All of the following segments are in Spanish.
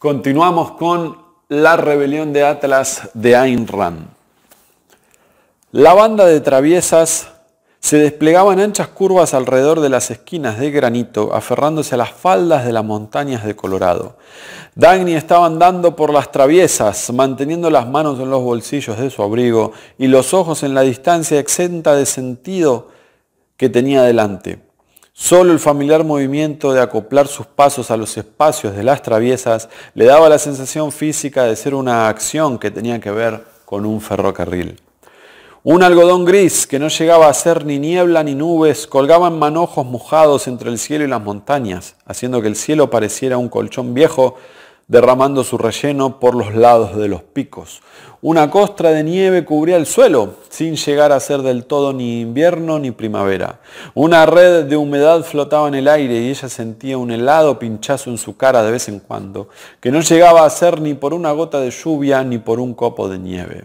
Continuamos con La rebelión de Atlas de Ayn Rand. La banda de traviesas se desplegaba en anchas curvas alrededor de las esquinas de granito, aferrándose a las faldas de las montañas de Colorado. Dagny estaba andando por las traviesas, manteniendo las manos en los bolsillos de su abrigo y los ojos en la distancia exenta de sentido que tenía delante. Solo el familiar movimiento de acoplar sus pasos a los espacios de las traviesas le daba la sensación física de ser una acción que tenía que ver con un ferrocarril. Un algodón gris que no llegaba a ser ni niebla ni nubes colgaba en manojos mojados entre el cielo y las montañas, haciendo que el cielo pareciera un colchón viejo derramando su relleno por los lados de los picos. Una costra de nieve cubría el suelo, sin llegar a ser del todo ni invierno ni primavera. Una red de humedad flotaba en el aire y ella sentía un helado pinchazo en su cara de vez en cuando, que no llegaba a ser ni por una gota de lluvia ni por un copo de nieve.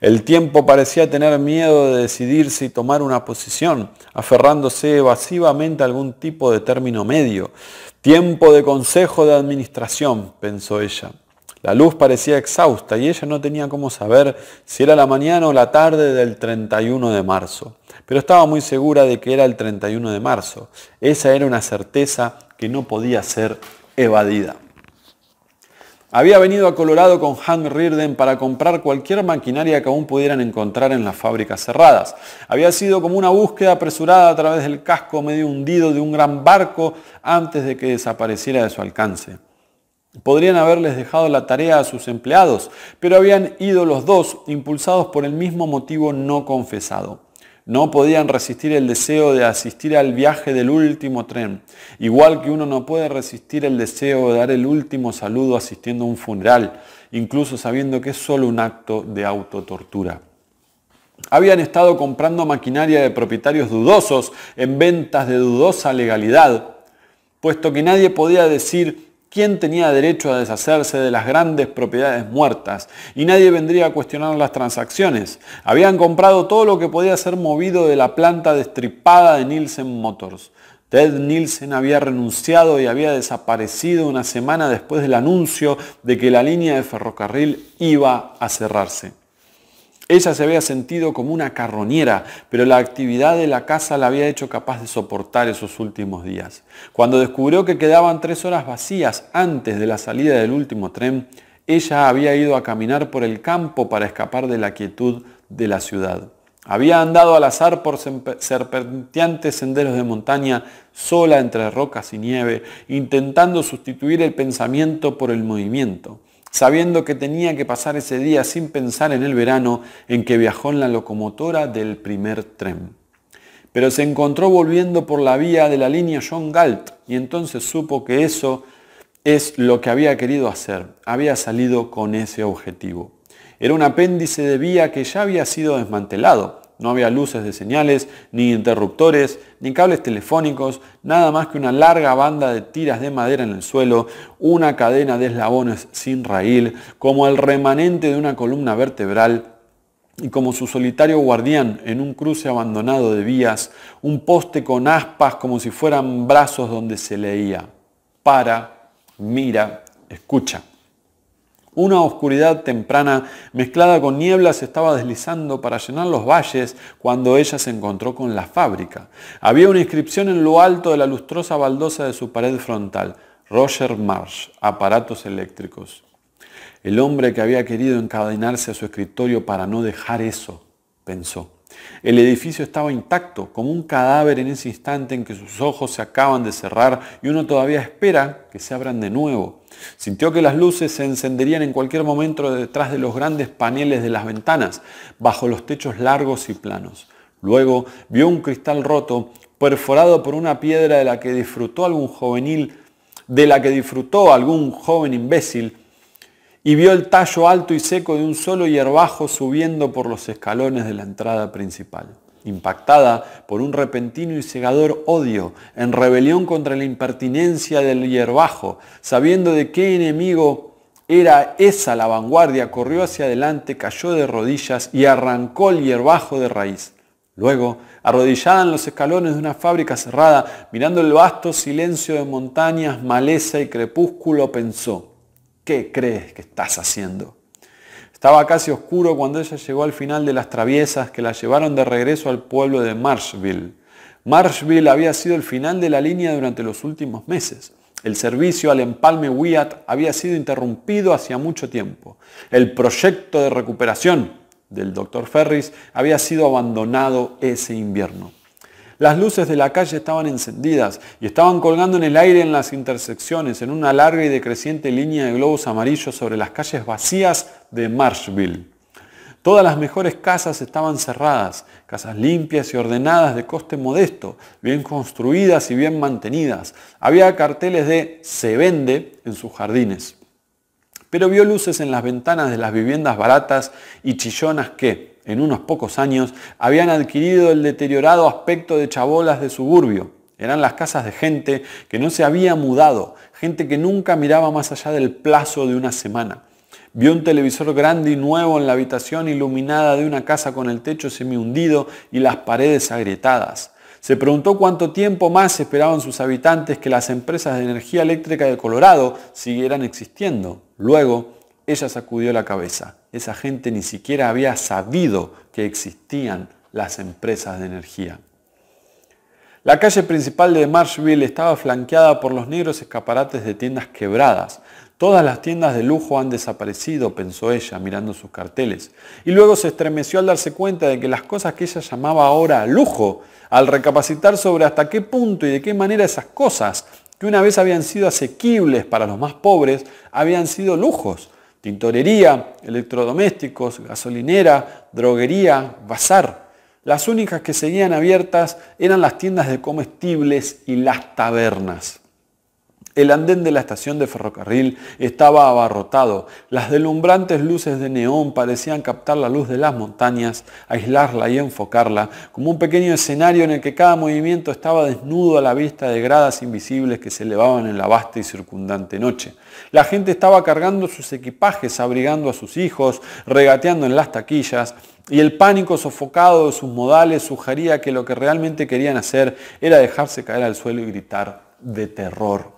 El tiempo parecía tener miedo de decidirse y tomar una posición, aferrándose evasivamente a algún tipo de término medio. Tiempo de consejo de administración, pensó ella. La luz parecía exhausta y ella no tenía cómo saber si era la mañana o la tarde del 31 de marzo, pero estaba muy segura de que era el 31 de marzo. Esa era una certeza que no podía ser evadida. Había venido a Colorado con Han Rirden para comprar cualquier maquinaria que aún pudieran encontrar en las fábricas cerradas. Había sido como una búsqueda apresurada a través del casco medio hundido de un gran barco antes de que desapareciera de su alcance. Podrían haberles dejado la tarea a sus empleados, pero habían ido los dos impulsados por el mismo motivo no confesado. No podían resistir el deseo de asistir al viaje del último tren, igual que uno no puede resistir el deseo de dar el último saludo asistiendo a un funeral, incluso sabiendo que es solo un acto de autotortura. Habían estado comprando maquinaria de propietarios dudosos en ventas de dudosa legalidad, puesto que nadie podía decir ¿Quién tenía derecho a deshacerse de las grandes propiedades muertas? Y nadie vendría a cuestionar las transacciones. Habían comprado todo lo que podía ser movido de la planta destripada de Nielsen Motors. Ted Nielsen había renunciado y había desaparecido una semana después del anuncio de que la línea de ferrocarril iba a cerrarse. Ella se había sentido como una carroñera, pero la actividad de la casa la había hecho capaz de soportar esos últimos días. Cuando descubrió que quedaban tres horas vacías antes de la salida del último tren, ella había ido a caminar por el campo para escapar de la quietud de la ciudad. Había andado al azar por serpenteantes senderos de montaña, sola entre rocas y nieve, intentando sustituir el pensamiento por el movimiento sabiendo que tenía que pasar ese día sin pensar en el verano en que viajó en la locomotora del primer tren. Pero se encontró volviendo por la vía de la línea John Galt y entonces supo que eso es lo que había querido hacer, había salido con ese objetivo. Era un apéndice de vía que ya había sido desmantelado, no había luces de señales, ni interruptores, ni cables telefónicos, nada más que una larga banda de tiras de madera en el suelo, una cadena de eslabones sin raíl, como el remanente de una columna vertebral y como su solitario guardián en un cruce abandonado de vías, un poste con aspas como si fueran brazos donde se leía. Para, mira, escucha. Una oscuridad temprana mezclada con niebla se estaba deslizando para llenar los valles cuando ella se encontró con la fábrica. Había una inscripción en lo alto de la lustrosa baldosa de su pared frontal. Roger Marsh, aparatos eléctricos. El hombre que había querido encadenarse a su escritorio para no dejar eso, pensó. El edificio estaba intacto, como un cadáver en ese instante en que sus ojos se acaban de cerrar y uno todavía espera que se abran de nuevo. Sintió que las luces se encenderían en cualquier momento detrás de los grandes paneles de las ventanas, bajo los techos largos y planos. Luego vio un cristal roto, perforado por una piedra de la que disfrutó algún juvenil, de la que disfrutó algún joven imbécil, y vio el tallo alto y seco de un solo hierbajo subiendo por los escalones de la entrada principal. Impactada por un repentino y cegador odio, en rebelión contra la impertinencia del hierbajo, sabiendo de qué enemigo era esa la vanguardia, corrió hacia adelante, cayó de rodillas y arrancó el hierbajo de raíz. Luego, arrodillada en los escalones de una fábrica cerrada, mirando el vasto silencio de montañas, maleza y crepúsculo, pensó, ¿Qué crees que estás haciendo? Estaba casi oscuro cuando ella llegó al final de las traviesas que la llevaron de regreso al pueblo de Marshville. Marshville había sido el final de la línea durante los últimos meses. El servicio al empalme Wyatt había sido interrumpido hacía mucho tiempo. El proyecto de recuperación del Dr. Ferris había sido abandonado ese invierno. Las luces de la calle estaban encendidas y estaban colgando en el aire en las intersecciones, en una larga y decreciente línea de globos amarillos sobre las calles vacías de Marshville. Todas las mejores casas estaban cerradas, casas limpias y ordenadas de coste modesto, bien construidas y bien mantenidas. Había carteles de se vende en sus jardines. Pero vio luces en las ventanas de las viviendas baratas y chillonas que, en unos pocos años, habían adquirido el deteriorado aspecto de chabolas de suburbio. Eran las casas de gente que no se había mudado, gente que nunca miraba más allá del plazo de una semana. Vio un televisor grande y nuevo en la habitación iluminada de una casa con el techo semihundido y las paredes agrietadas. Se preguntó cuánto tiempo más esperaban sus habitantes que las empresas de energía eléctrica de Colorado siguieran existiendo. Luego, ella sacudió la cabeza. Esa gente ni siquiera había sabido que existían las empresas de energía. La calle principal de Marshville estaba flanqueada por los negros escaparates de tiendas quebradas. Todas las tiendas de lujo han desaparecido, pensó ella mirando sus carteles. Y luego se estremeció al darse cuenta de que las cosas que ella llamaba ahora lujo, al recapacitar sobre hasta qué punto y de qué manera esas cosas, que una vez habían sido asequibles para los más pobres, habían sido lujos tintorería, electrodomésticos, gasolinera, droguería, bazar. Las únicas que seguían abiertas eran las tiendas de comestibles y las tabernas. El andén de la estación de ferrocarril estaba abarrotado. Las delumbrantes luces de neón parecían captar la luz de las montañas, aislarla y enfocarla, como un pequeño escenario en el que cada movimiento estaba desnudo a la vista de gradas invisibles que se elevaban en la vasta y circundante noche. La gente estaba cargando sus equipajes, abrigando a sus hijos, regateando en las taquillas, y el pánico sofocado de sus modales sugería que lo que realmente querían hacer era dejarse caer al suelo y gritar de terror.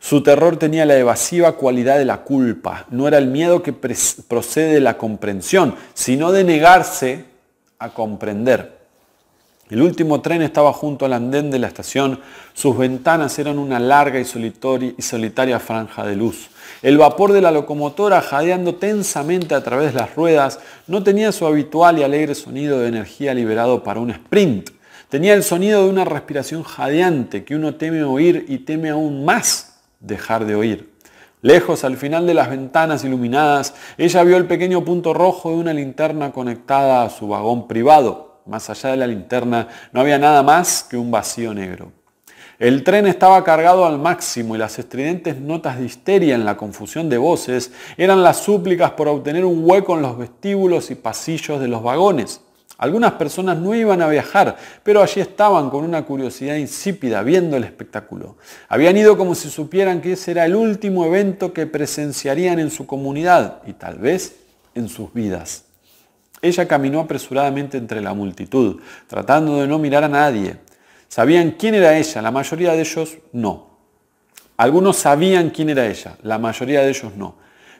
Su terror tenía la evasiva cualidad de la culpa. No era el miedo que procede de la comprensión, sino de negarse a comprender. El último tren estaba junto al andén de la estación. Sus ventanas eran una larga y, solitaria franja de luz. El vapor de la locomotora, jadeando tensamente a través de las ruedas, no tenía su habitual y alegre sonido de energía liberado para un sprint. Tenía el sonido de una respiración jadeante que uno teme oír y teme aún más dejar de oír. Lejos, al final de las ventanas iluminadas, ella vio el pequeño punto rojo de una linterna conectada a su vagón privado. Más allá de la linterna no había nada más que un vacío negro. El tren estaba cargado al máximo y las estridentes notas de histeria en la confusión de voces eran las súplicas por obtener un hueco en los vestíbulos y pasillos de los vagones. Algunas personas no iban a viajar, pero allí estaban con una curiosidad insípida viendo el espectáculo. Habían ido como si supieran que ese era el último evento que presenciarían en su comunidad y tal vez en sus vidas. Ella caminó apresuradamente entre la multitud, tratando de no mirar a nadie. Sabían quién era ella, la mayoría de ellos no. Algunos sabían quién era ella, la mayoría de ellos no.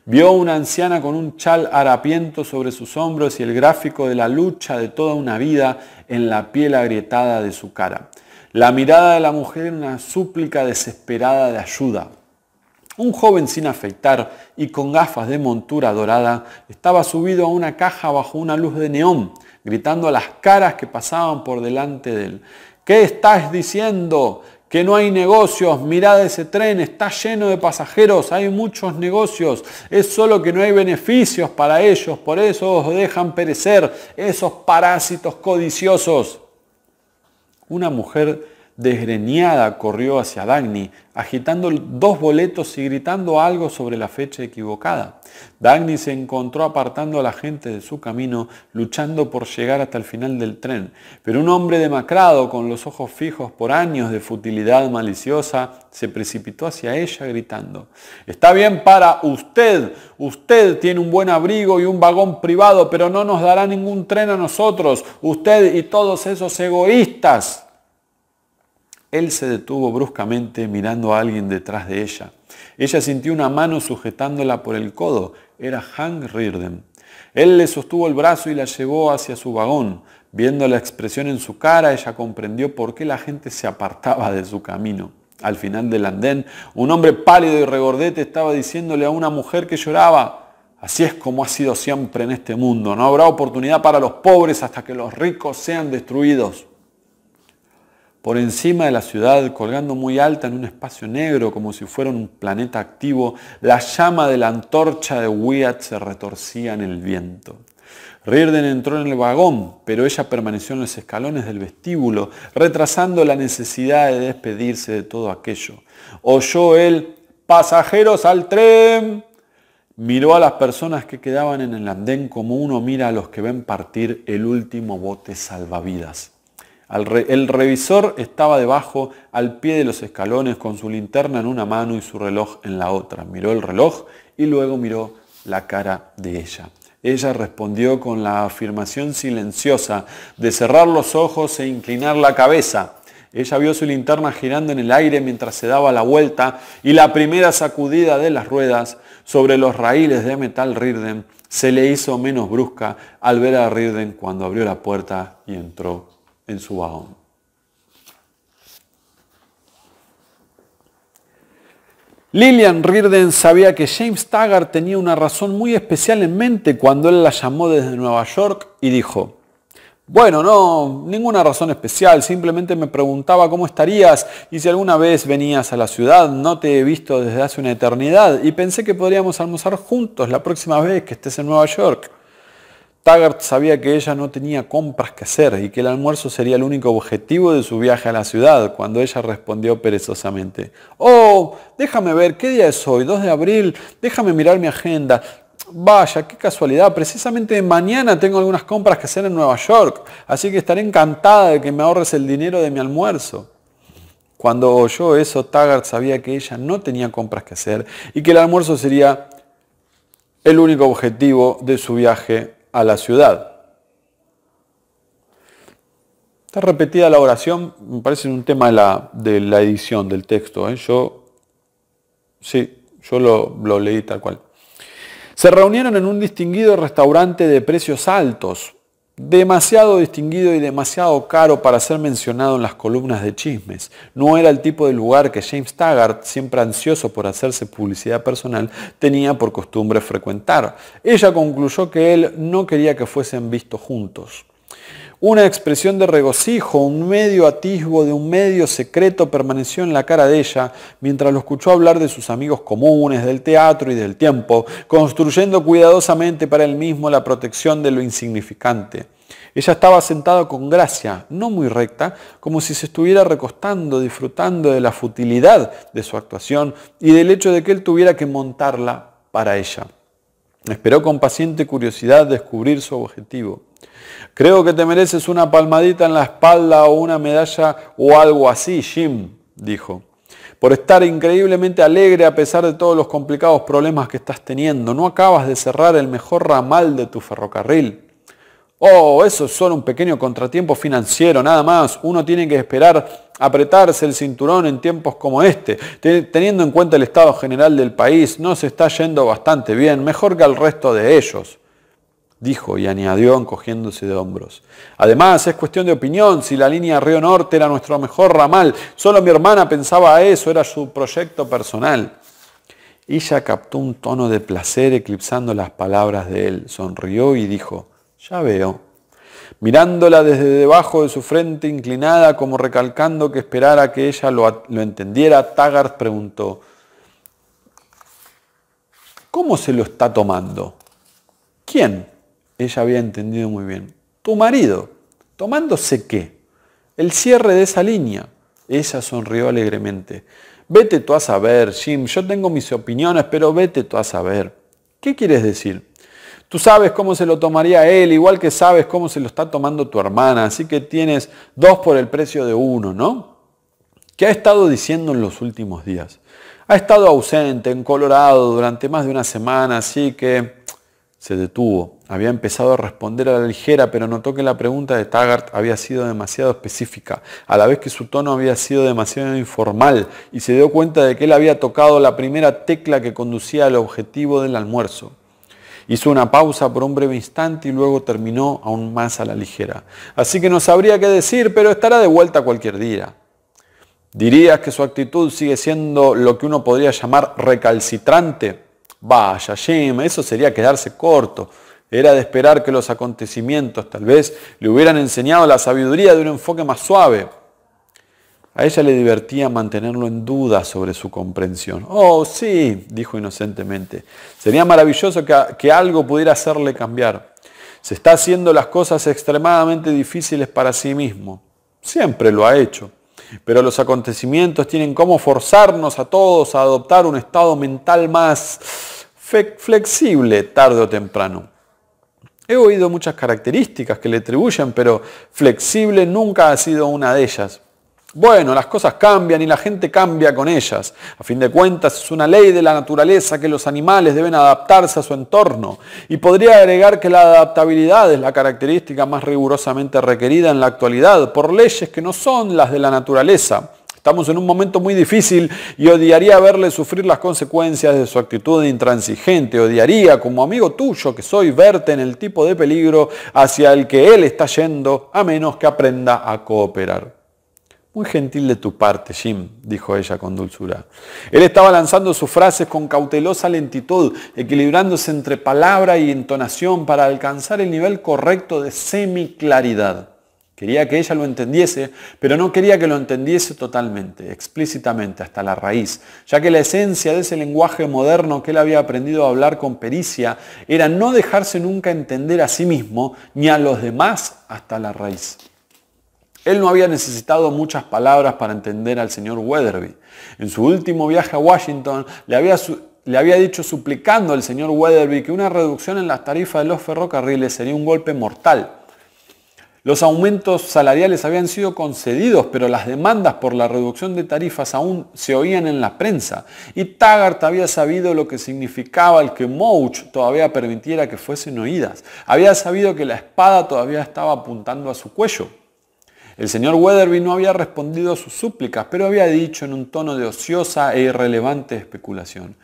Vio una anciana con un chal harapiento sobre sus hombros y el gráfico de la lucha de toda una vida en la piel agrietada de su cara. La mirada de la mujer en una súplica desesperada de ayuda. Un joven sin afeitar y con gafas de montura dorada estaba subido a una caja bajo una luz de neón, gritando a las caras que pasaban por delante de él. ¿Qué estás diciendo? que no hay negocios, mirad ese tren, está lleno de pasajeros, hay muchos negocios, es solo que no hay beneficios para ellos, por eso os dejan perecer esos parásitos codiciosos. Una mujer desgreñada corrió hacia Dagny, agitando dos boletos y gritando algo sobre la fecha equivocada. Dagny se encontró apartando a la gente de su camino, luchando por llegar hasta el final del tren. Pero un hombre demacrado, con los ojos fijos por años de futilidad maliciosa, se precipitó hacia ella gritando, Está bien para usted, usted tiene un buen abrigo y un vagón privado, pero no nos dará ningún tren a nosotros, usted y todos esos egoístas. Él se detuvo bruscamente mirando a alguien detrás de ella. Ella sintió una mano sujetándola por el codo. Era Hank Riordan. Él le sostuvo el brazo y la llevó hacia su vagón. Viendo la expresión en su cara, ella comprendió por qué la gente se apartaba de su camino. Al final del andén, un hombre pálido y regordete estaba diciéndole a una mujer que lloraba, Así es como ha sido siempre en este mundo. No habrá oportunidad para los pobres hasta que los ricos sean destruidos por encima de la ciudad, colgando muy alta en un espacio negro como si fuera un planeta activo, la llama de la antorcha de Wyatt se retorcía en el viento. Rirden entró en el vagón, pero ella permaneció en los escalones del vestíbulo, retrasando la necesidad de despedirse de todo aquello. Oyó él, pasajeros al tren. Miró a las personas que quedaban en el andén como uno mira a los que ven partir el último bote salvavidas. El revisor estaba debajo, al pie de los escalones, con su linterna en una mano y su reloj en la otra. Miró el reloj y luego miró la cara de ella. Ella respondió con la afirmación silenciosa de cerrar los ojos e inclinar la cabeza. Ella vio su linterna girando en el aire mientras se daba la vuelta y la primera sacudida de las ruedas sobre los raíles de metal Rirden se le hizo menos brusca al ver a Rirden cuando abrió la puerta y entró en su vagón. Lillian Reardon sabía que James Taggart tenía una razón muy especial en mente cuando él la llamó desde Nueva York y dijo, bueno, no, ninguna razón especial, simplemente me preguntaba cómo estarías y si alguna vez venías a la ciudad, no te he visto desde hace una eternidad y pensé que podríamos almorzar juntos la próxima vez que estés en Nueva York. Taggart sabía que ella no tenía compras que hacer y que el almuerzo sería el único objetivo de su viaje a la ciudad, cuando ella respondió perezosamente, Oh, déjame ver, ¿qué día es hoy? 2 de abril, déjame mirar mi agenda. Vaya, qué casualidad, precisamente mañana tengo algunas compras que hacer en Nueva York, así que estaré encantada de que me ahorres el dinero de mi almuerzo. Cuando oyó eso, Taggart sabía que ella no tenía compras que hacer y que el almuerzo sería el único objetivo de su viaje a la ciudad. Está repetida la oración, me parece un tema de la, edición del texto. ¿eh? Yo, sí, yo lo, lo leí tal cual. Se reunieron en un distinguido restaurante de precios altos demasiado distinguido y demasiado caro para ser mencionado en las columnas de chismes. No era el tipo de lugar que James Taggart, siempre ansioso por hacerse publicidad personal, tenía por costumbre frecuentar. Ella concluyó que él no quería que fuesen vistos juntos. Una expresión de regocijo, un medio atisbo de un medio secreto permaneció en la cara de ella mientras lo escuchó hablar de sus amigos comunes, del teatro y del tiempo, construyendo cuidadosamente para él mismo la protección de lo insignificante. Ella estaba sentada con gracia, no muy recta, como si se estuviera recostando, disfrutando de la futilidad de su actuación y del hecho de que él tuviera que montarla para ella. Esperó con paciente curiosidad descubrir su objetivo. Creo que te mereces una palmadita en la espalda o una medalla o algo así, Jim, dijo. Por estar increíblemente alegre a pesar de todos los complicados problemas que estás teniendo. No acabas de cerrar el mejor ramal de tu ferrocarril. Oh, eso es solo un pequeño contratiempo financiero, nada más. Uno tiene que esperar apretarse el cinturón en tiempos como este. Teniendo en cuenta el estado general del país, no se está yendo bastante bien, mejor que al resto de ellos dijo y añadió encogiéndose de hombros. Además, es cuestión de opinión si la línea Río Norte era nuestro mejor ramal. Solo mi hermana pensaba eso, era su proyecto personal. Ella captó un tono de placer eclipsando las palabras de él. Sonrió y dijo, ya veo. Mirándola desde debajo de su frente inclinada como recalcando que esperara que ella lo, lo entendiera, Taggart preguntó, ¿cómo se lo está tomando? ¿Quién? ella había entendido muy bien. Tu marido, tomándose qué? El cierre de esa línea. Ella sonrió alegremente. Vete tú a saber, Jim, yo tengo mis opiniones, pero vete tú a saber. ¿Qué quieres decir? Tú sabes cómo se lo tomaría él, igual que sabes cómo se lo está tomando tu hermana, así que tienes dos por el precio de uno, ¿no? ¿Qué ha estado diciendo en los últimos días? Ha estado ausente en Colorado durante más de una semana, así que se detuvo había empezado a responder a la ligera, pero notó que la pregunta de Taggart había sido demasiado específica, a la vez que su tono había sido demasiado informal, y se dio cuenta de que él había tocado la primera tecla que conducía al objetivo del almuerzo. Hizo una pausa por un breve instante y luego terminó aún más a la ligera. Así que no sabría qué decir, pero estará de vuelta cualquier día. ¿Dirías que su actitud sigue siendo lo que uno podría llamar recalcitrante? Vaya, Jim, eso sería quedarse corto. Era de esperar que los acontecimientos tal vez le hubieran enseñado la sabiduría de un enfoque más suave. A ella le divertía mantenerlo en duda sobre su comprensión. Oh, sí, dijo inocentemente, sería maravilloso que, que algo pudiera hacerle cambiar. Se está haciendo las cosas extremadamente difíciles para sí mismo. Siempre lo ha hecho. Pero los acontecimientos tienen como forzarnos a todos a adoptar un estado mental más flexible tarde o temprano. He oído muchas características que le atribuyen, pero flexible nunca ha sido una de ellas. Bueno, las cosas cambian y la gente cambia con ellas. A fin de cuentas, es una ley de la naturaleza que los animales deben adaptarse a su entorno. Y podría agregar que la adaptabilidad es la característica más rigurosamente requerida en la actualidad por leyes que no son las de la naturaleza. Estamos en un momento muy difícil y odiaría verle sufrir las consecuencias de su actitud intransigente. Odiaría, como amigo tuyo que soy, verte en el tipo de peligro hacia el que él está yendo, a menos que aprenda a cooperar. Muy gentil de tu parte, Jim, dijo ella con dulzura. Él estaba lanzando sus frases con cautelosa lentitud, equilibrándose entre palabra y entonación para alcanzar el nivel correcto de semiclaridad. Quería que ella lo entendiese, pero no quería que lo entendiese totalmente, explícitamente, hasta la raíz, ya que la esencia de ese lenguaje moderno que él había aprendido a hablar con pericia era no dejarse nunca entender a sí mismo ni a los demás hasta la raíz. Él no había necesitado muchas palabras para entender al señor Weatherby. En su último viaje a Washington le había le había dicho suplicando al señor Weatherby que una reducción en las tarifas de los ferrocarriles sería un golpe mortal los aumentos salariales habían sido concedidos, pero las demandas por la reducción de tarifas aún se oían en la prensa, y Taggart había sabido lo que significaba el que Mouch todavía permitiera que fuesen oídas. Había sabido que la espada todavía estaba apuntando a su cuello. El señor Weatherby no había respondido a sus súplicas, pero había dicho en un tono de ociosa e irrelevante especulación,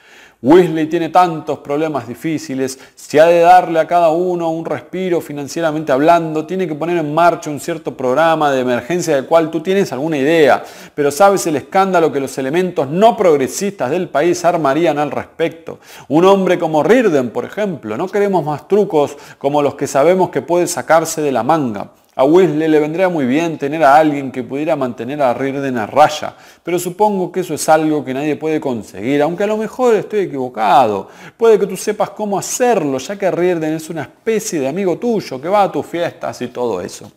Wesley tiene tantos problemas difíciles, Si ha de darle a cada uno un respiro financieramente hablando, tiene que poner en marcha un cierto programa de emergencia del cual tú tienes alguna idea, pero sabes el escándalo que los elementos no progresistas del país armarían al respecto. Un hombre como Rirden, por ejemplo, no queremos más trucos como los que sabemos que puede sacarse de la manga. A Wesley le vendría muy bien tener a alguien que pudiera mantener a Rirden a raya, pero supongo que eso es algo que nadie puede conseguir, aunque a lo mejor estoy equivocado. Puede que tú sepas cómo hacerlo, ya que Rierden es una especie de amigo tuyo que va a tus fiestas y todo eso.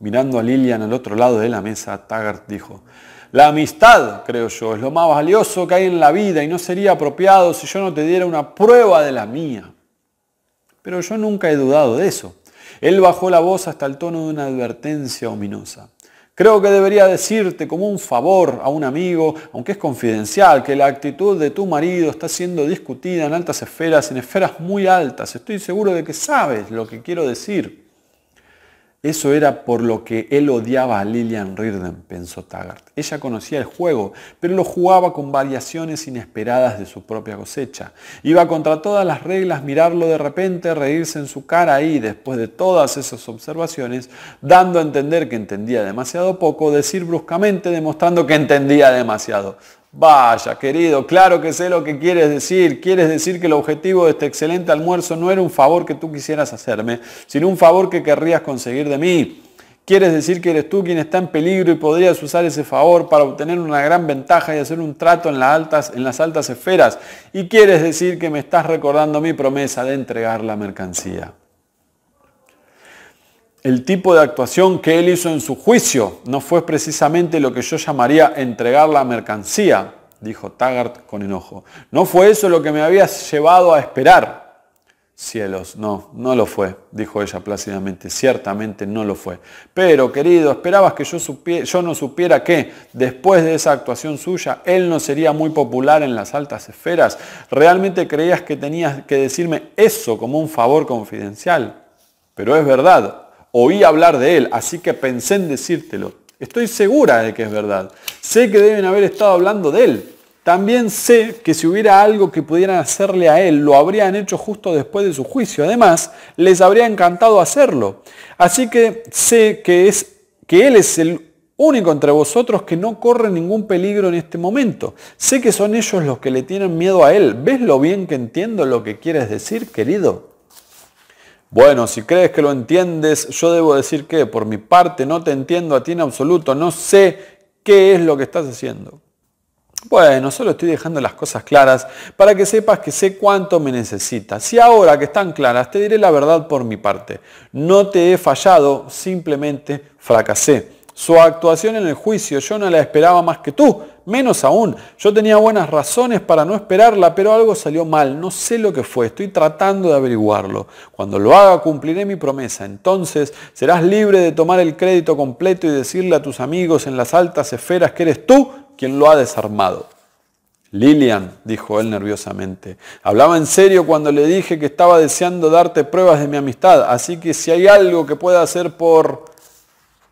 Mirando a Lilian al otro lado de la mesa, Taggart dijo, la amistad, creo yo, es lo más valioso que hay en la vida y no sería apropiado si yo no te diera una prueba de la mía. Pero yo nunca he dudado de eso. Él bajó la voz hasta el tono de una advertencia ominosa. Creo que debería decirte como un favor a un amigo, aunque es confidencial, que la actitud de tu marido está siendo discutida en altas esferas, en esferas muy altas. Estoy seguro de que sabes lo que quiero decir. Eso era por lo que él odiaba a Lillian Reardon, pensó Taggart. Ella conocía el juego, pero lo jugaba con variaciones inesperadas de su propia cosecha. Iba contra todas las reglas, mirarlo de repente, reírse en su cara y, después de todas esas observaciones, dando a entender que entendía demasiado poco, decir bruscamente, demostrando que entendía demasiado. Vaya, querido, claro que sé lo que quieres decir. Quieres decir que el objetivo de este excelente almuerzo no era un favor que tú quisieras hacerme, sino un favor que querrías conseguir de mí. Quieres decir que eres tú quien está en peligro y podrías usar ese favor para obtener una gran ventaja y hacer un trato en, las altas, en las altas esferas. Y quieres decir que me estás recordando mi promesa de entregar la mercancía el tipo de actuación que él hizo en su juicio no fue precisamente lo que yo llamaría entregar la mercancía, dijo Taggart con enojo. No fue eso lo que me habías llevado a esperar. Cielos, no, no lo fue, dijo ella plácidamente, ciertamente no lo fue. Pero, querido, esperabas que yo, supiera, yo no supiera que, después de esa actuación suya, él no sería muy popular en las altas esferas. ¿Realmente creías que tenías que decirme eso como un favor confidencial? Pero es verdad, Oí hablar de él, así que pensé en decírtelo. Estoy segura de que es verdad. Sé que deben haber estado hablando de él. También sé que si hubiera algo que pudieran hacerle a él, lo habrían hecho justo después de su juicio. Además, les habría encantado hacerlo. Así que sé que, es, que él es el único entre vosotros que no corre ningún peligro en este momento. Sé que son ellos los que le tienen miedo a él. ¿Ves lo bien que entiendo lo que quieres decir, querido? Bueno, si crees que lo entiendes, yo debo decir que por mi parte no te entiendo a ti en absoluto, no sé qué es lo que estás haciendo. Bueno, solo estoy dejando las cosas claras para que sepas que sé cuánto me necesitas. Si ahora que están claras, te diré la verdad por mi parte. No te he fallado, simplemente fracasé. Su actuación en el juicio yo no la esperaba más que tú, Menos aún, yo tenía buenas razones para no esperarla, pero algo salió mal, no sé lo que fue, estoy tratando de averiguarlo. Cuando lo haga cumpliré mi promesa, entonces serás libre de tomar el crédito completo y decirle a tus amigos en las altas esferas que eres tú quien lo ha desarmado. Lilian, dijo él nerviosamente, hablaba en serio cuando le dije que estaba deseando darte pruebas de mi amistad, así que si hay algo que pueda hacer por...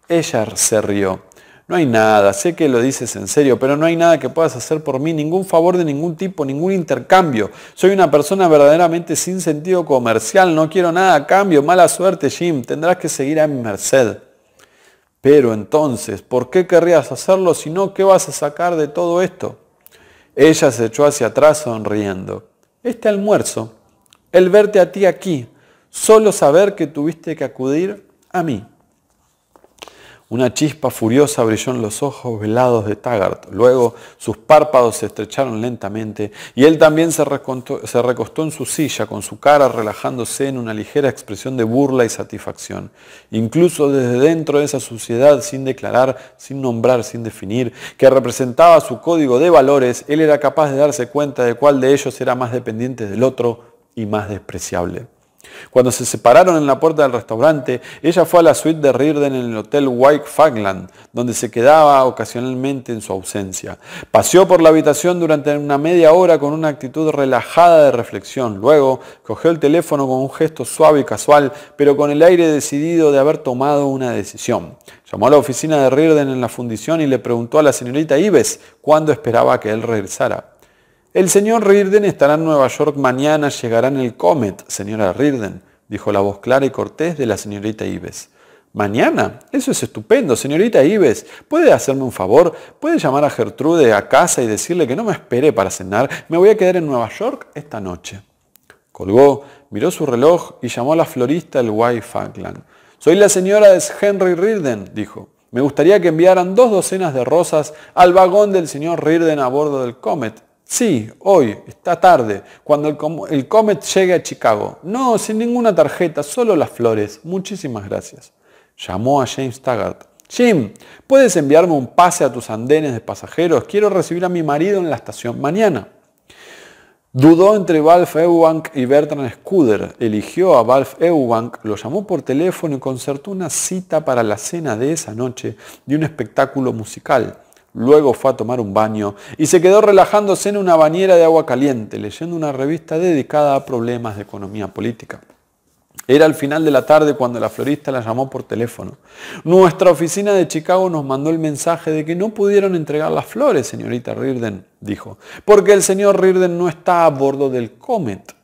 Ella se rió no hay nada, sé que lo dices en serio, pero no hay nada que puedas hacer por mí, ningún favor de ningún tipo, ningún intercambio. Soy una persona verdaderamente sin sentido comercial, no quiero nada a cambio, mala suerte Jim, tendrás que seguir a mi merced. Pero entonces, ¿por qué querrías hacerlo si no? ¿Qué vas a sacar de todo esto? Ella se echó hacia atrás sonriendo. Este almuerzo, el verte a ti aquí, solo saber que tuviste que acudir a mí. Una chispa furiosa brilló en los ojos velados de Taggart. Luego sus párpados se estrecharon lentamente y él también se, se recostó en su silla, con su cara relajándose en una ligera expresión de burla y satisfacción. Incluso desde dentro de esa suciedad, sin declarar, sin nombrar, sin definir, que representaba su código de valores, él era capaz de darse cuenta de cuál de ellos era más dependiente del otro y más despreciable. Cuando se separaron en la puerta del restaurante, ella fue a la suite de Riordan en el hotel White Fagland, donde se quedaba ocasionalmente en su ausencia. Paseó por la habitación durante una media hora con una actitud relajada de reflexión. Luego, cogió el teléfono con un gesto suave y casual, pero con el aire decidido de haber tomado una decisión. Llamó a la oficina de Riordan en la fundición y le preguntó a la señorita Ives cuándo esperaba que él regresara. El señor Rirden estará en Nueva York mañana, llegará en el Comet, señora Rirden, dijo la voz clara y cortés de la señorita Ives. Mañana, eso es estupendo, señorita Ives. ¿Puede hacerme un favor? ¿Puede llamar a Gertrude a casa y decirle que no me espere para cenar? Me voy a quedar en Nueva York esta noche. Colgó, miró su reloj y llamó a la florista el Guay Soy la señora de Henry Rirden, dijo. Me gustaría que enviaran dos docenas de rosas al vagón del señor Rirden a bordo del Comet. Sí, hoy, Está tarde, cuando el, Comet llegue a Chicago. No, sin ninguna tarjeta, solo las flores. Muchísimas gracias. Llamó a James Taggart. Jim, ¿puedes enviarme un pase a tus andenes de pasajeros? Quiero recibir a mi marido en la estación mañana. Dudó entre Valf Eubank y Bertrand Scudder. Eligió a Valf Ewbank, lo llamó por teléfono y concertó una cita para la cena de esa noche de un espectáculo musical. Luego fue a tomar un baño y se quedó relajándose en una bañera de agua caliente, leyendo una revista dedicada a problemas de economía política. Era al final de la tarde cuando la florista la llamó por teléfono. Nuestra oficina de Chicago nos mandó el mensaje de que no pudieron entregar las flores, señorita Rirden», dijo, porque el señor Rirden no está a bordo del Comet.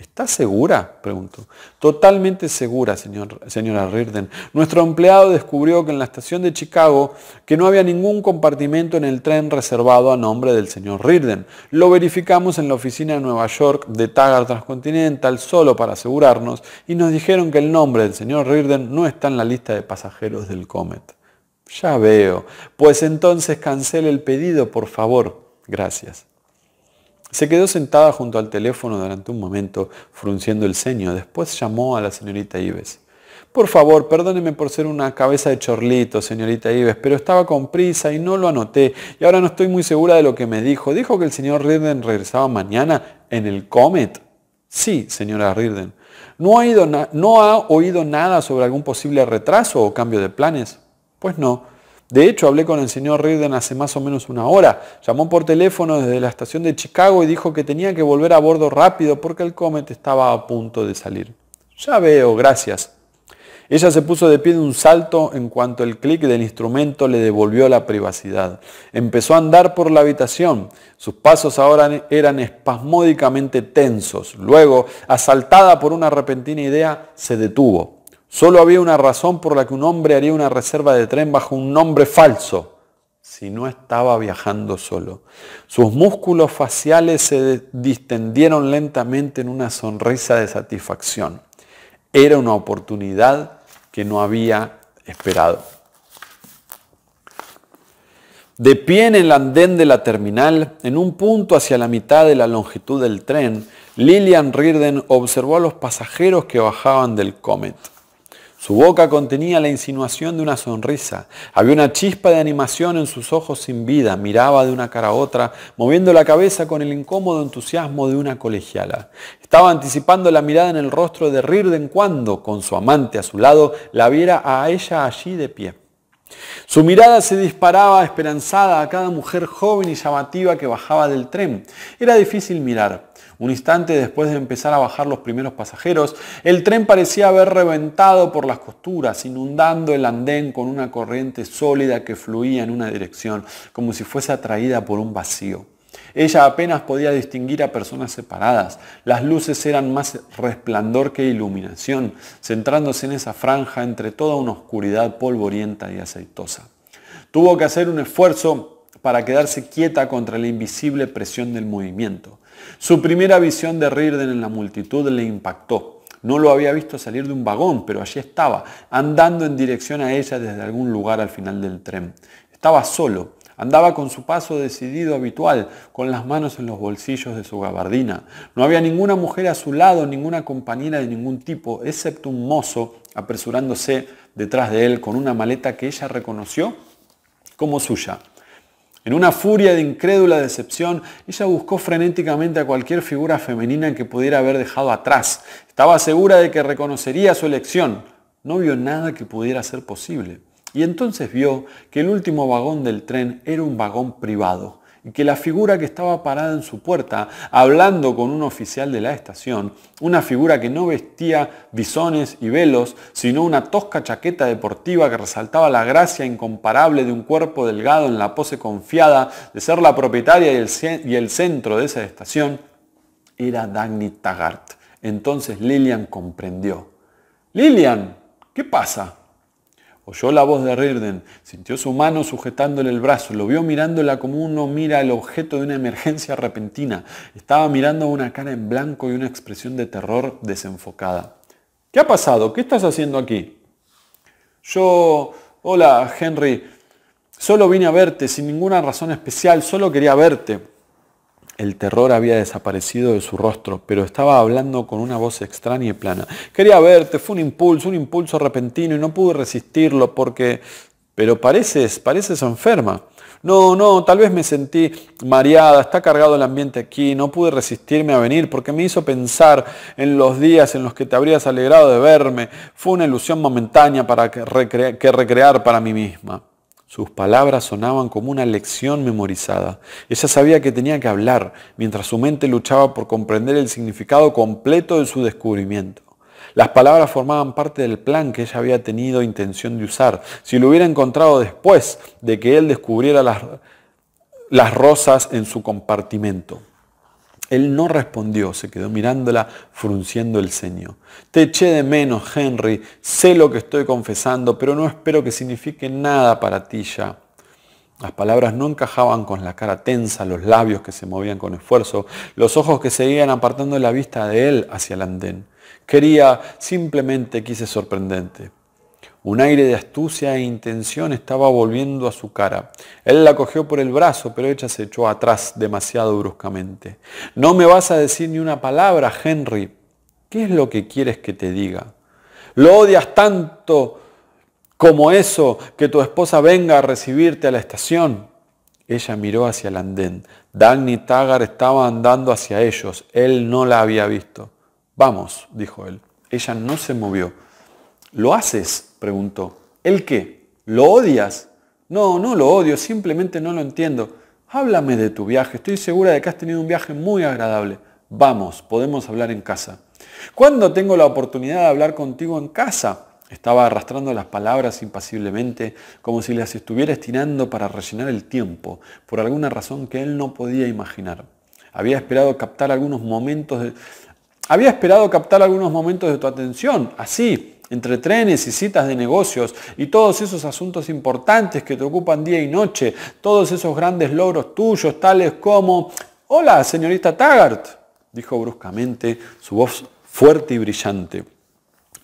Está segura? preguntó. Totalmente segura, señor, señora Rirden. Nuestro empleado descubrió que en la estación de Chicago que no había ningún compartimento en el tren reservado a nombre del señor Rirden. Lo verificamos en la oficina de Nueva York de Tagar Transcontinental solo para asegurarnos y nos dijeron que el nombre del señor Rirden no está en la lista de pasajeros del Comet. Ya veo. Pues entonces cancele el pedido, por favor. Gracias. Se quedó sentada junto al teléfono durante un momento, frunciendo el ceño. Después llamó a la señorita Ives. Por favor, perdóneme por ser una cabeza de chorlito, señorita Ives, pero estaba con prisa y no lo anoté y ahora no estoy muy segura de lo que me dijo. ¿Dijo que el señor Rirden regresaba mañana en el Comet? Sí, señora Rirden. ¿No ha oído nada sobre algún posible retraso o cambio de planes? Pues no. De hecho, hablé con el señor Riden hace más o menos una hora. Llamó por teléfono desde la estación de Chicago y dijo que tenía que volver a bordo rápido porque el Comet estaba a punto de salir. Ya veo, gracias. Ella se puso de pie de un salto en cuanto el clic del instrumento le devolvió la privacidad. Empezó a andar por la habitación. Sus pasos ahora eran espasmódicamente tensos. Luego, asaltada por una repentina idea, se detuvo. Solo había una razón por la que un hombre haría una reserva de tren bajo un nombre falso, si no estaba viajando solo. Sus músculos faciales se distendieron lentamente en una sonrisa de satisfacción. Era una oportunidad que no había esperado. De pie en el andén de la terminal, en un punto hacia la mitad de la longitud del tren, Lillian Rirden observó a los pasajeros que bajaban del Comet. Su boca contenía la insinuación de una sonrisa. Había una chispa de animación en sus ojos sin vida. Miraba de una cara a otra, moviendo la cabeza con el incómodo entusiasmo de una colegiala. Estaba anticipando la mirada en el rostro de Rirden cuando, con su amante a su lado, la viera a ella allí de pie. Su mirada se disparaba esperanzada a cada mujer joven y llamativa que bajaba del tren. Era difícil mirar, un instante después de empezar a bajar los primeros pasajeros, el tren parecía haber reventado por las costuras, inundando el andén con una corriente sólida que fluía en una dirección, como si fuese atraída por un vacío. Ella apenas podía distinguir a personas separadas. Las luces eran más resplandor que iluminación, centrándose en esa franja entre toda una oscuridad polvorienta y aceitosa. Tuvo que hacer un esfuerzo para quedarse quieta contra la invisible presión del movimiento. Su primera visión de Rirden en la multitud le impactó. No lo había visto salir de un vagón, pero allí estaba, andando en dirección a ella desde algún lugar al final del tren. Estaba solo, Andaba con su paso decidido habitual, con las manos en los bolsillos de su gabardina. No había ninguna mujer a su lado, ninguna compañera de ningún tipo, excepto un mozo apresurándose detrás de él con una maleta que ella reconoció como suya. En una furia de incrédula decepción, ella buscó frenéticamente a cualquier figura femenina que pudiera haber dejado atrás. Estaba segura de que reconocería su elección. No vio nada que pudiera ser posible. Y entonces vio que el último vagón del tren era un vagón privado que la figura que estaba parada en su puerta, hablando con un oficial de la estación, una figura que no vestía bisones y velos, sino una tosca chaqueta deportiva que resaltaba la gracia incomparable de un cuerpo delgado en la pose confiada de ser la propietaria y el, centro de esa estación, era Dagny Taggart. Entonces Lillian comprendió. Lilian, ¿qué pasa? Oyó la voz de Rirden. sintió su mano sujetándole el brazo, lo vio mirándola como uno mira el objeto de una emergencia repentina. Estaba mirando una cara en blanco y una expresión de terror desenfocada. ¿Qué ha pasado? ¿Qué estás haciendo aquí? Yo... Hola, Henry. Solo vine a verte, sin ninguna razón especial, solo quería verte. El terror había desaparecido de su rostro, pero estaba hablando con una voz extraña y plana. Quería verte, fue un impulso, un impulso repentino y no pude resistirlo porque... Pero pareces, pareces enferma. No, no, tal vez me sentí mareada, está cargado el ambiente aquí, no pude resistirme a venir porque me hizo pensar en los días en los que te habrías alegrado de verme. Fue una ilusión momentánea para que recrear para mí misma. Sus palabras sonaban como una lección memorizada. Ella sabía que tenía que hablar, mientras su mente luchaba por comprender el significado completo de su descubrimiento. Las palabras formaban parte del plan que ella había tenido intención de usar. Si lo hubiera encontrado después de que él descubriera las, las rosas en su compartimento. Él no respondió, se quedó mirándola, frunciendo el ceño. Te eché de menos, Henry, sé lo que estoy confesando, pero no espero que signifique nada para ti ya. Las palabras no encajaban con la cara tensa, los labios que se movían con esfuerzo, los ojos que seguían apartando la vista de él hacia el andén. Quería, simplemente quise sorprendente. Un aire de astucia e intención estaba volviendo a su cara. Él la cogió por el brazo, pero ella se echó atrás demasiado bruscamente. No me vas a decir ni una palabra, Henry. ¿Qué es lo que quieres que te diga? Lo odias tanto como eso que tu esposa venga a recibirte a la estación. Ella miró hacia el andén. danny y Tagar estaban andando hacia ellos. Él no la había visto. Vamos, dijo él. Ella no se movió. Lo haces, preguntó. ¿El qué? ¿Lo odias? No, no lo odio, simplemente no lo entiendo. Háblame de tu viaje, estoy segura de que has tenido un viaje muy agradable. Vamos, podemos hablar en casa. ¿Cuándo tengo la oportunidad de hablar contigo en casa? Estaba arrastrando las palabras impasiblemente, como si las estuviera estirando para rellenar el tiempo, por alguna razón que él no podía imaginar. Había esperado captar algunos momentos de... Había esperado captar algunos momentos de tu atención, así, entre trenes y citas de negocios y todos esos asuntos importantes que te ocupan día y noche, todos esos grandes logros tuyos, tales como, hola, señorita Taggart, dijo bruscamente su voz fuerte y brillante.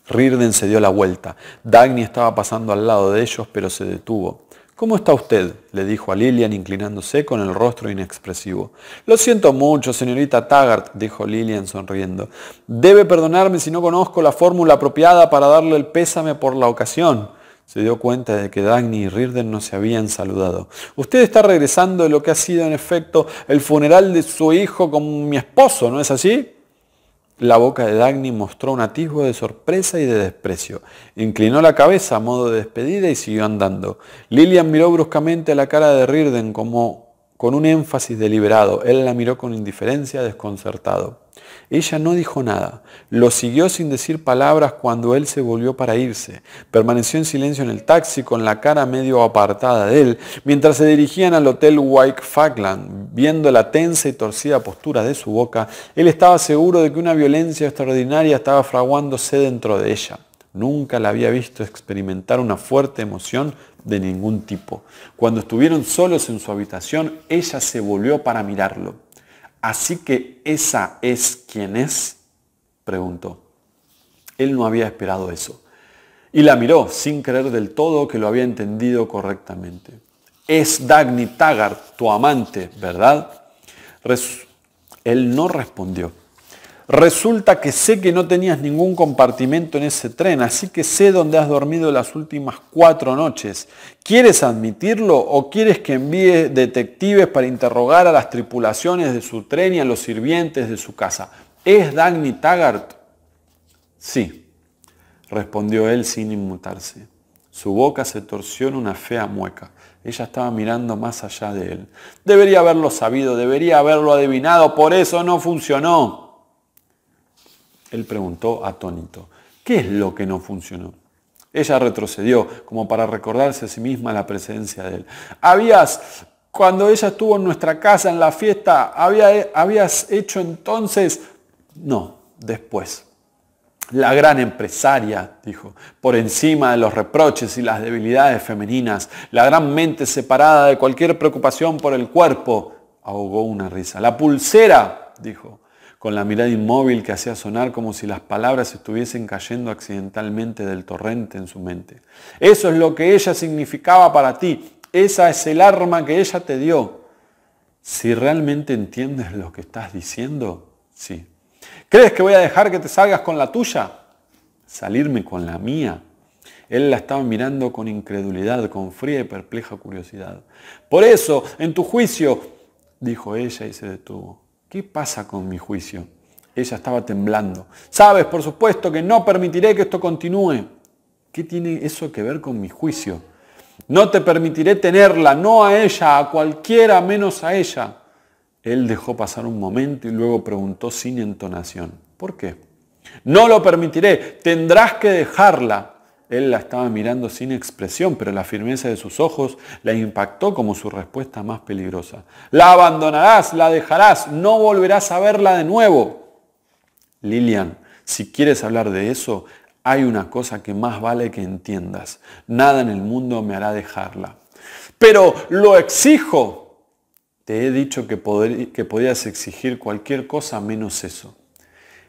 Rirden se dio la vuelta. Dagny estaba pasando al lado de ellos, pero se detuvo. ¿Cómo está usted? le dijo a Lilian inclinándose con el rostro inexpresivo. Lo siento mucho, señorita Taggart, dijo Lilian sonriendo. Debe perdonarme si no conozco la fórmula apropiada para darle el pésame por la ocasión. Se dio cuenta de que Dagny y Rirden no se habían saludado. Usted está regresando de lo que ha sido en efecto el funeral de su hijo con mi esposo, ¿no es así? La boca de Dagny mostró un atisbo de sorpresa y de desprecio. Inclinó la cabeza a modo de despedida y siguió andando. Lilian miró bruscamente la cara de Rirden como con un énfasis deliberado. Él la miró con indiferencia, desconcertado. Ella no dijo nada, lo siguió sin decir palabras cuando él se volvió para irse. Permaneció en silencio en el taxi con la cara medio apartada de él, mientras se dirigían al hotel White Falkland. Viendo la tensa y torcida postura de su boca, él estaba seguro de que una violencia extraordinaria estaba fraguándose dentro de ella. Nunca la había visto experimentar una fuerte emoción de ningún tipo. Cuando estuvieron solos en su habitación, ella se volvió para mirarlo. Así que esa es quien es, preguntó. Él no había esperado eso. Y la miró sin creer del todo que lo había entendido correctamente. Es Dagny Taggart, tu amante, ¿verdad? Él no respondió. Resulta que sé que no tenías ningún compartimento en ese tren, así que sé dónde has dormido las últimas cuatro noches. ¿Quieres admitirlo o quieres que envíe detectives para interrogar a las tripulaciones de su tren y a los sirvientes de su casa? ¿Es Dagny Taggart? Sí, respondió él sin inmutarse. Su boca se torció en una fea mueca. Ella estaba mirando más allá de él. Debería haberlo sabido, debería haberlo adivinado, por eso no funcionó. Él preguntó atónito, ¿qué es lo que no funcionó? Ella retrocedió, como para recordarse a sí misma la presencia de él. Habías, cuando ella estuvo en nuestra casa, en la fiesta, había, habías hecho entonces... No, después. La gran empresaria, dijo, por encima de los reproches y las debilidades femeninas, la gran mente separada de cualquier preocupación por el cuerpo, ahogó una risa. La pulsera, dijo, con la mirada inmóvil que hacía sonar como si las palabras estuviesen cayendo accidentalmente del torrente en su mente. Eso es lo que ella significaba para ti. Esa es el arma que ella te dio. Si realmente entiendes lo que estás diciendo, sí. ¿Crees que voy a dejar que te salgas con la tuya? Salirme con la mía. Él la estaba mirando con incredulidad, con fría y perpleja curiosidad. Por eso, en tu juicio, dijo ella y se detuvo. ¿Qué pasa con mi juicio? Ella estaba temblando. Sabes, por supuesto, que no permitiré que esto continúe. ¿Qué tiene eso que ver con mi juicio? No te permitiré tenerla, no a ella, a cualquiera menos a ella. Él dejó pasar un momento y luego preguntó sin entonación. ¿Por qué? No lo permitiré, tendrás que dejarla. Él la estaba mirando sin expresión, pero la firmeza de sus ojos la impactó como su respuesta más peligrosa. La abandonarás, la dejarás, no volverás a verla de nuevo. Lilian, si quieres hablar de eso, hay una cosa que más vale que entiendas. Nada en el mundo me hará dejarla. Pero lo exijo. Te he dicho que, que podías exigir cualquier cosa menos eso.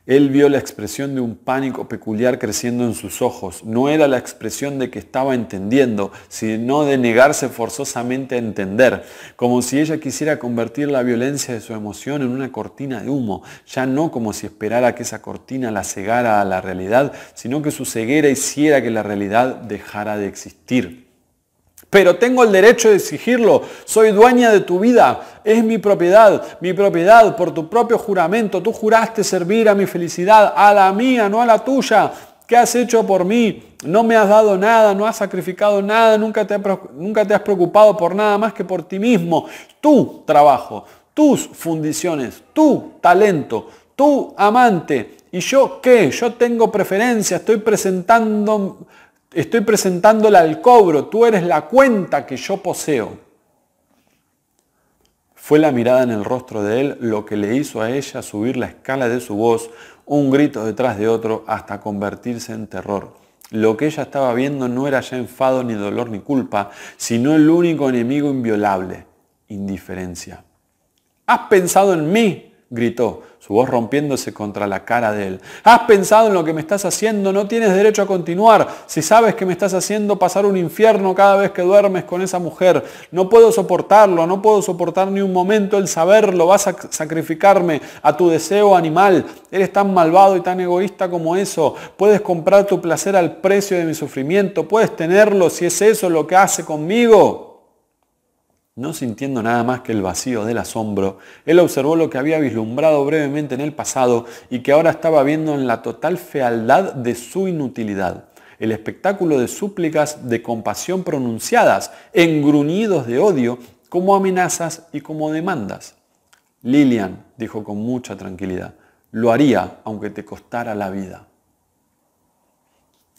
Él vio la expresión de un pánico peculiar creciendo en sus ojos. No era la expresión de que estaba entendiendo, sino de negarse forzosamente a entender, como si ella quisiera convertir la violencia de su emoción en una cortina de humo, ya no como si esperara que esa cortina la cegara a la realidad, sino que su ceguera hiciera que la realidad dejara de existir. Pero tengo el derecho de exigirlo. Soy dueña de tu vida. Es mi propiedad. Mi propiedad por tu propio juramento. Tú juraste servir a mi felicidad, a la mía, no a la tuya. ¿Qué has hecho por mí? No me has dado nada, no has sacrificado nada, nunca te, has preocupado por nada más que por ti mismo. Tu trabajo, tus fundiciones, tu talento, tu amante. ¿Y yo qué? Yo tengo preferencia, estoy presentando Estoy presentándola al cobro, tú eres la cuenta que yo poseo. Fue la mirada en el rostro de él lo que le hizo a ella subir la escala de su voz, un grito detrás de otro, hasta convertirse en terror. Lo que ella estaba viendo no era ya enfado, ni dolor, ni culpa, sino el único enemigo inviolable, indiferencia. ¿Has pensado en mí? gritó, su voz rompiéndose contra la cara de él. Has pensado en lo que me estás haciendo, no tienes derecho a continuar. Si sabes que me estás haciendo pasar un infierno cada vez que duermes con esa mujer, no puedo soportarlo, no puedo soportar ni un momento el saberlo, vas a sacrificarme a tu deseo animal. Eres tan malvado y tan egoísta como eso. Puedes comprar tu placer al precio de mi sufrimiento, puedes tenerlo si es eso lo que hace conmigo. No sintiendo nada más que el vacío del asombro, él observó lo que había vislumbrado brevemente en el pasado y que ahora estaba viendo en la total fealdad de su inutilidad. El espectáculo de súplicas de compasión pronunciadas, gruñidos de odio, como amenazas y como demandas. Lilian, dijo con mucha tranquilidad, lo haría aunque te costara la vida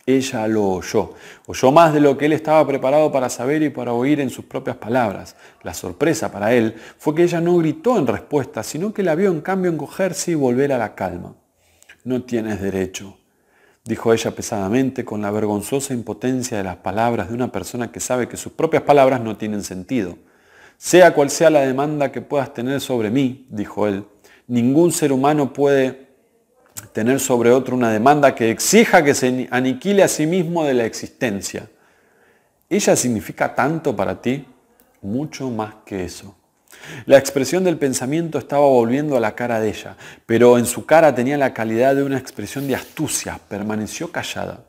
ella lo oyó. Oyó más de lo que él estaba preparado para saber y para oír en sus propias palabras. La sorpresa para él fue que ella no gritó en respuesta, sino que la vio en cambio encogerse y volver a la calma. No tienes derecho, dijo ella pesadamente con la vergonzosa impotencia de las palabras de una persona que sabe que sus propias palabras no tienen sentido. Sea cual sea la demanda que puedas tener sobre mí, dijo él, ningún ser humano puede tener sobre otro una demanda que exija que se aniquile a sí mismo de la existencia. Ella significa tanto para ti, mucho más que eso. La expresión del pensamiento estaba volviendo a la cara de ella, pero en su cara tenía la calidad de una expresión de astucia. Permaneció callada.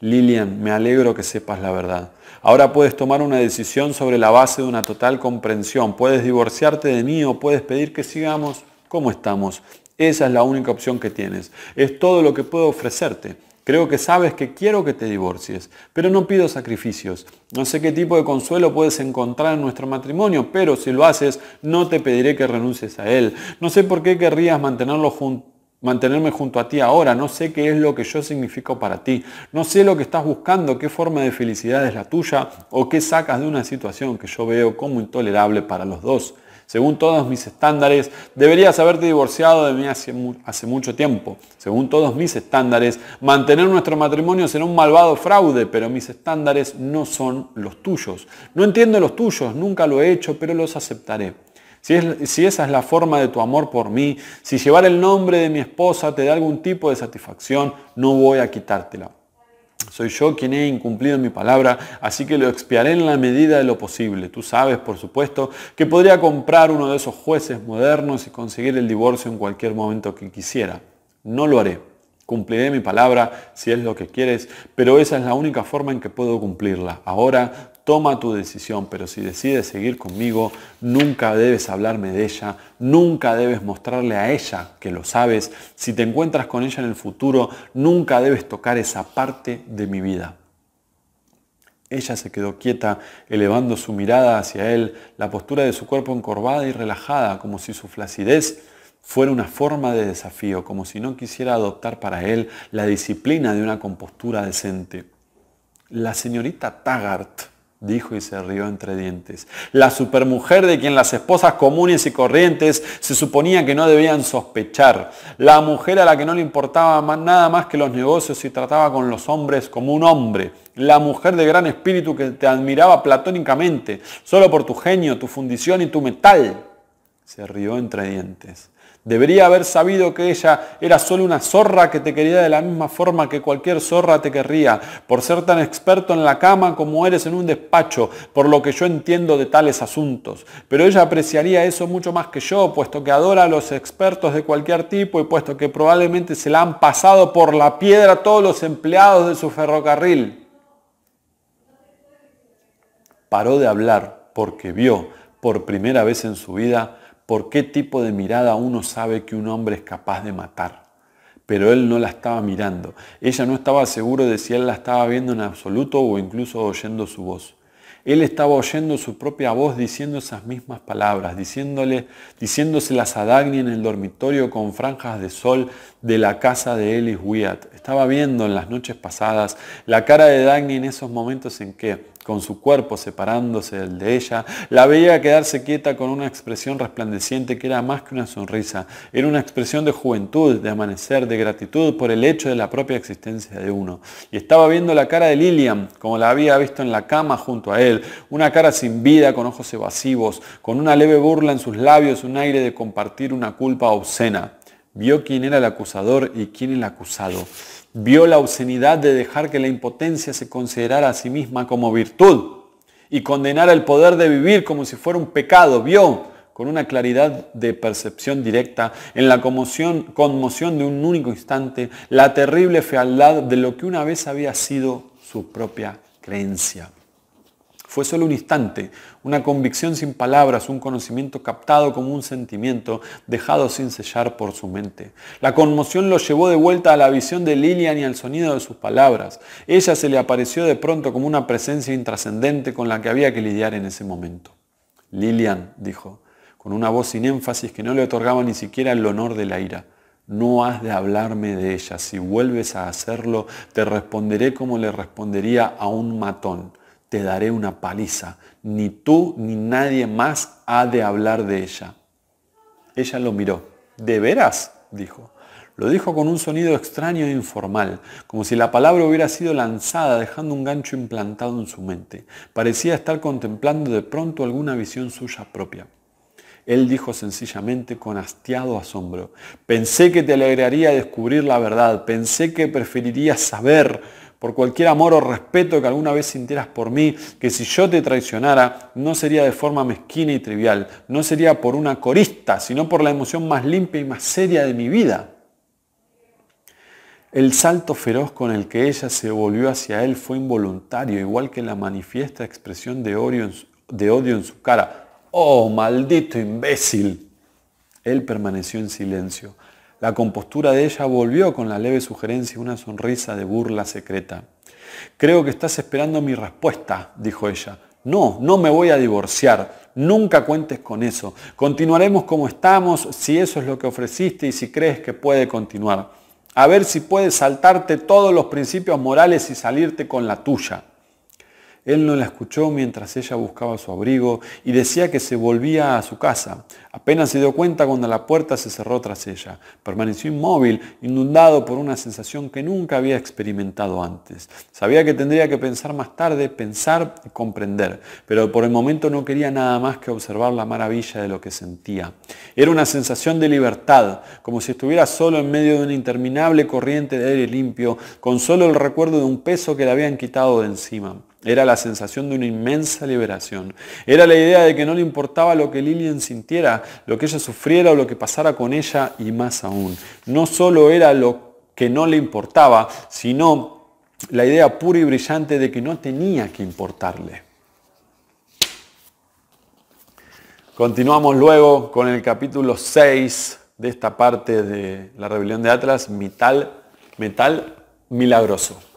Lilian, me alegro que sepas la verdad. Ahora puedes tomar una decisión sobre la base de una total comprensión. Puedes divorciarte de mí o puedes pedir que sigamos como estamos. Esa es la única opción que tienes. Es todo lo que puedo ofrecerte. Creo que sabes que quiero que te divorcies, pero no pido sacrificios. No sé qué tipo de consuelo puedes encontrar en nuestro matrimonio, pero si lo haces, no te pediré que renuncies a él. No sé por qué querrías mantenerlo mantenerme junto a ti ahora, no sé qué es lo que yo significo para ti, no sé lo que estás buscando, qué forma de felicidad es la tuya o qué sacas de una situación que yo veo como intolerable para los dos. Según todos mis estándares, deberías haberte divorciado de mí hace, mucho tiempo. Según todos mis estándares, mantener nuestro matrimonio será un malvado fraude, pero mis estándares no son los tuyos. No entiendo los tuyos, nunca lo he hecho, pero los aceptaré. Si, si, esa es la forma de tu amor por mí, si llevar el nombre de mi esposa te da algún tipo de satisfacción, no voy a quitártela. Soy yo quien he incumplido mi palabra, así que lo expiaré en la medida de lo posible. Tú sabes, por supuesto, que podría comprar uno de esos jueces modernos y conseguir el divorcio en cualquier momento que quisiera. No lo haré. Cumpliré mi palabra si es lo que quieres, pero esa es la única forma en que puedo cumplirla, ahora toma tu decisión, pero si decides seguir conmigo, nunca debes hablarme de ella, nunca debes mostrarle a ella que lo sabes, si te encuentras con ella en el futuro, nunca debes tocar esa parte de mi vida. Ella se quedó quieta, elevando su mirada hacia él, la postura de su cuerpo encorvada y relajada, como si su flacidez fuera una forma de desafío, como si no quisiera adoptar para él la disciplina de una compostura decente. La señorita Taggart dijo y se rió entre dientes. La supermujer de quien las esposas comunes y corrientes se suponía que no debían sospechar. La mujer a la que no le importaba nada más que los negocios y trataba con los hombres como un hombre. La mujer de gran espíritu que te admiraba platónicamente, solo por tu genio, tu fundición y tu metal. Se rió entre dientes. Debería haber sabido que ella era solo una zorra que te quería de la misma forma que cualquier zorra te querría, por ser tan experto en la cama como eres en un despacho, por lo que yo entiendo de tales asuntos. Pero ella apreciaría eso mucho más que yo, puesto que adora a los expertos de cualquier tipo y puesto que probablemente se la han pasado por la piedra todos los empleados de su ferrocarril. Paró de hablar porque vio por primera vez en su vida por qué tipo de mirada uno sabe que un hombre es capaz de matar. Pero él no la estaba mirando. Ella no estaba seguro de si él la estaba viendo en absoluto o incluso oyendo su voz. Él estaba oyendo su propia voz diciendo esas mismas palabras, diciéndole, diciéndoselas a Dagny en el dormitorio con franjas de sol de la casa de Ellis Wyatt. Estaba viendo en las noches pasadas la cara de Dagny en esos momentos en que con su cuerpo separándose del de ella, la veía quedarse quieta con una expresión resplandeciente que era más que una sonrisa, era una expresión de juventud, de amanecer, de gratitud por el hecho de la propia existencia de uno. Y estaba viendo la cara de Lilian, como la había visto en la cama junto a él, una cara sin vida, con ojos evasivos, con una leve burla en sus labios, un aire de compartir una culpa obscena. Vio quién era el acusador y quién el acusado vio la obscenidad de dejar que la impotencia se considerara a sí misma como virtud y condenara el poder de vivir como si fuera un pecado. Vio con una claridad de percepción directa, en la conmoción, conmoción de un único instante, la terrible fealdad de lo que una vez había sido su propia creencia. Fue solo un instante, una convicción sin palabras, un conocimiento captado como un sentimiento dejado sin sellar por su mente. La conmoción lo llevó de vuelta a la visión de Lilian y al sonido de sus palabras. Ella se le apareció de pronto como una presencia intrascendente con la que había que lidiar en ese momento. Lilian, dijo, con una voz sin énfasis que no le otorgaba ni siquiera el honor de la ira. No has de hablarme de ella. Si vuelves a hacerlo, te responderé como le respondería a un matón te daré una paliza, ni tú ni nadie más ha de hablar de ella. Ella lo miró. ¿De veras? dijo. Lo dijo con un sonido extraño e informal, como si la palabra hubiera sido lanzada dejando un gancho implantado en su mente. Parecía estar contemplando de pronto alguna visión suya propia. Él dijo sencillamente con hastiado asombro, pensé que te alegraría descubrir la verdad, pensé que preferirías saber, por cualquier amor o respeto que alguna vez sintieras por mí, que si yo te traicionara no sería de forma mezquina y trivial, no sería por una corista, sino por la emoción más limpia y más seria de mi vida. El salto feroz con el que ella se volvió hacia él fue involuntario, igual que la manifiesta expresión de odio en su, cara. ¡Oh, maldito imbécil! Él permaneció en silencio. La compostura de ella volvió con la leve sugerencia y una sonrisa de burla secreta. Creo que estás esperando mi respuesta, dijo ella. No, no me voy a divorciar. Nunca cuentes con eso. Continuaremos como estamos si eso es lo que ofreciste y si crees que puede continuar. A ver si puedes saltarte todos los principios morales y salirte con la tuya. Él no la escuchó mientras ella buscaba su abrigo y decía que se volvía a su casa. Apenas se dio cuenta cuando la puerta se cerró tras ella. Permaneció inmóvil, inundado por una sensación que nunca había experimentado antes. Sabía que tendría que pensar más tarde, pensar y comprender, pero por el momento no quería nada más que observar la maravilla de lo que sentía. Era una sensación de libertad, como si estuviera solo en medio de una interminable corriente de aire limpio, con solo el recuerdo de un peso que le habían quitado de encima. Era la sensación de una inmensa liberación. Era la idea de que no le importaba lo que Lillian sintiera, lo que ella sufriera o lo que pasara con ella y más aún. No solo era lo que no le importaba, sino la idea pura y brillante de que no tenía que importarle. Continuamos luego con el capítulo 6 de esta parte de la rebelión de Atlas, metal, metal milagroso.